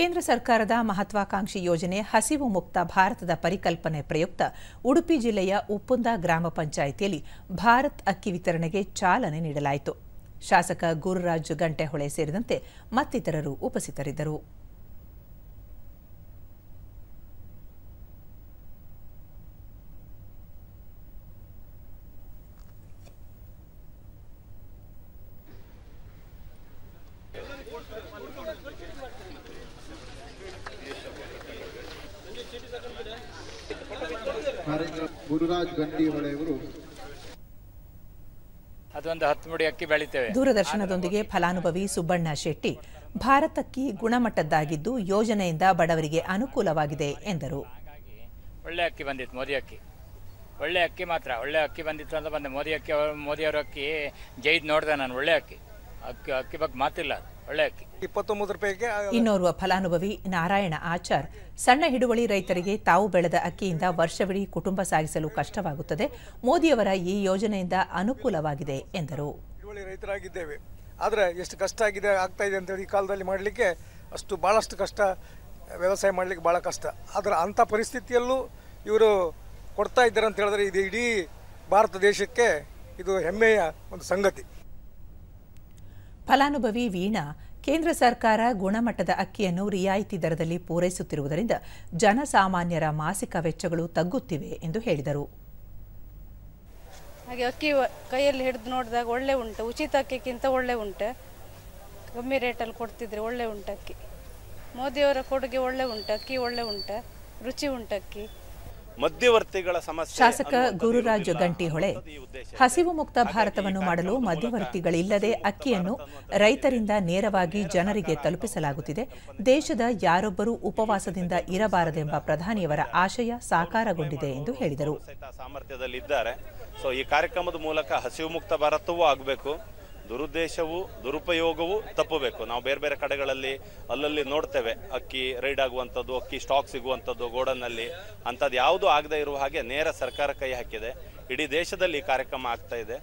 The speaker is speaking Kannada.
ಕೇಂದ್ರ ಸರ್ಕಾರದ ಮಹತ್ವಾಕಾಂಕ್ಷಿ ಯೋಜನೆ ಹಸಿವು ಮುಕ್ತ ಭಾರತದ ಪರಿಕಲ್ಪನೆ ಪ್ರಯುಕ್ತ ಉಡುಪಿ ಜಿಲ್ಲೆಯ ಉಪ್ಪುಂದ ಗ್ರಾಮ ಪಂಚಾಯಿತಿಯಲ್ಲಿ ಭಾರತ್ ಅಕ್ಕಿ ವಿತರಣೆಗೆ ಚಾಲನೆ ನೀಡಲಾಯಿತು ಶಾಸಕ ಗುರುರಾಜ್ ಗಂಟೆಹೊಳೆ ಸೇರಿದಂತೆ ಮತ್ತಿತರರು ಉಪಸ್ಥಿತರಿದ್ದರು ಅದೊಂದು ಹತ್ತು ಮುಡಿ ಅಕ್ಕಿ ಬೆಳಿತೇವೆ ದೂರದರ್ಶನದೊಂದಿಗೆ ಫಲಾನುಭವಿ ಸುಬ್ಬಣ್ಣ ಶೆಟ್ಟಿ ಭಾರತಕ್ಕಿ ಗುಣಮಟ್ಟದ್ದಾಗಿದ್ದು ಯೋಜನೆಯಿಂದ ಬಡವರಿಗೆ ಅನುಕೂಲವಾಗಿದೆ ಎಂದರು ಒಳ್ಳೆ ಅಕ್ಕಿ ಬಂದಿತ್ತು ಮೋದಿ ಅಕ್ಕಿ ಒಳ್ಳೆ ಅಕ್ಕಿ ಮಾತ್ರ ಒಳ್ಳೆ ಅಕ್ಕಿ ಬಂದಿತ್ತು ಅಂತ ಬಂದೆ ಮೋದಿ ಅಕ್ಕಿ ಅವರ ಅಕ್ಕಿ ಜೈದ್ ನೋಡಿದೆ ನಾನು ಒಳ್ಳೆ ಅಕ್ಕಿ ಅಕ್ಕಿ ಅಕ್ಕಿ ಬಗ್ಗೆ ಮಾತಿಲ್ಲ ಒಳ್ಳೆ ಇಪ್ಪತ್ತೊಂಬತ್ತು ರೂಪಾಯಿಗೆ ಇನ್ನೋರ್ವ ಫಲಾನುಭವಿ ನಾರಾಯಣ ಆಚಾರ್ ಸಣ್ಣ ಹಿಡುವಳಿ ರೈತರಿಗೆ ತಾವು ಬೆಳೆದ ಅಕ್ಕಿಯಿಂದ ವರ್ಷವಿಡೀ ಕುಟುಂಬ ಸಾಗಿಸಲು ಕಷ್ಟವಾಗುತ್ತದೆ ಮೋದಿಯವರ ಈ ಯೋಜನೆಯಿಂದ ಅನುಕೂಲವಾಗಿದೆ ಎಂದರು ಹಿಡುವಳಿ ರೈತರಾಗಿದ್ದೇವೆ ಆದರೆ ಎಷ್ಟು ಕಷ್ಟ ಆಗಿದೆ ಆಗ್ತಾ ಇದೆ ಅಂತೇಳಿ ಈ ಕಾಲದಲ್ಲಿ ಮಾಡಲಿಕ್ಕೆ ಅಷ್ಟು ಭಾಳಷ್ಟು ಕಷ್ಟ ವ್ಯವಸಾಯ ಮಾಡಲಿಕ್ಕೆ ಭಾಳ ಕಷ್ಟ ಆದರೆ ಅಂಥ ಪರಿಸ್ಥಿತಿಯಲ್ಲೂ ಇವರು ಕೊಡ್ತಾ ಇದ್ದಾರೆ ಅಂತ ಹೇಳಿದ್ರೆ ಇದು ಇಡೀ ಭಾರತ ದೇಶಕ್ಕೆ ಇದು ಹೆಮ್ಮೆಯ ಒಂದು ಸಂಗತಿ ಫಲಾನುಭವಿ ವೀಣಾ ಕೇಂದ್ರ ಸರ್ಕಾರ ಗುಣಮಟ್ಟದ ಅಕ್ಕಿಯನ್ನು ರಿಯಾಯಿತಿ ದರದಲ್ಲಿ ಪೂರೈಸುತ್ತಿರುವುದರಿಂದ ಜನಸಾಮಾನ್ಯರ ಮಾಸಿಕ ವೆಚ್ಚಗಳು ತಗ್ಗುತ್ತಿವೆ ಎಂದು ಹೇಳಿದರು ಹಾಗೆ ಅಕ್ಕಿ ಕೈಯಲ್ಲಿ ಹಿಡಿದು ನೋಡಿದಾಗ ಒಳ್ಳೆ ಉಂಟು ಉಚಿತ ಅಕ್ಕಿಗಿಂತ ಒಳ್ಳೆ ಉಂಟು ಕಮ್ಮಿ ರೇಟಲ್ಲಿ ಕೊಡ್ತಿದ್ರೆ ಒಳ್ಳೆ ಉಂಟು ಅಕ್ಕಿ ಮೋದಿಯವರ ಕೊಡುಗೆ ಒಳ್ಳೆ ಉಂಟು ಅಕ್ಕಿ ಒಳ್ಳೆ ಉಂಟು ರುಚಿ ಉಂಟು ಅಕ್ಕಿ ಮಧ್ಯವರ್ತಿಗಳ ಸಮಸ್ಯೆ ಶಾಸಕ ಗುರುರಾಜ ಗಂಟಿಹೊಳೆ ಹಸಿವು ಮುಕ್ತ ಭಾರತವನ್ನು ಮಾಡಲು ಮಧ್ಯವರ್ತಿಗಳಿಲ್ಲದೆ ಅಕ್ಕಿಯನ್ನು ರೈತರಿಂದ ನೇರವಾಗಿ ಜನರಿಗೆ ತಲುಪಿಸಲಾಗುತ್ತಿದೆ ದೇಶದ ಯಾರೊಬ್ಬರೂ ಉಪವಾಸದಿಂದ ಇರಬಾರದೆಂಬ ಪ್ರಧಾನಿಯವರ ಆಶಯ ಸಾಕಾರಗೊಂಡಿದೆ ಎಂದು ಹೇಳಿದರು ಸಾಮರ್ಥ್ಯದಲ್ಲಿದ್ದಾರೆ ಸೊ ಈ ಕಾರ್ಯಕ್ರಮದ ಮೂಲಕ ಹಸಿವು ಮುಕ್ತ ಭಾರತವೂ ಆಗಬೇಕು ದುರುದ್ದೇಶವು ದುರುಪಯೋಗವು ತಪ್ಪಬೇಕು ನಾವು ಬೇರೆ ಬೇರೆ ಕಡೆಗಳಲ್ಲಿ ಅಲ್ಲಲ್ಲಿ ನೋಡ್ತೇವೆ ಅಕ್ಕಿ ರೈಡ್ ಆಗುವಂಥದ್ದು ಅಕ್ಕಿ ಸ್ಟಾಕ್ ಸಿಗುವಂಥದ್ದು ಗೋಡನ್ನಲ್ಲಿ ಅಂಥದ್ದು ಯಾವುದು ಆಗದೆ ಇರುವ ಹಾಗೆ ನೇರ ಸರ್ಕಾರ ಕೈ ಹಾಕಿದೆ ಇಡೀ ದೇಶದಲ್ಲಿ ಈ ಕಾರ್ಯಕ್ರಮ ಆಗ್ತಾ ಇದೆ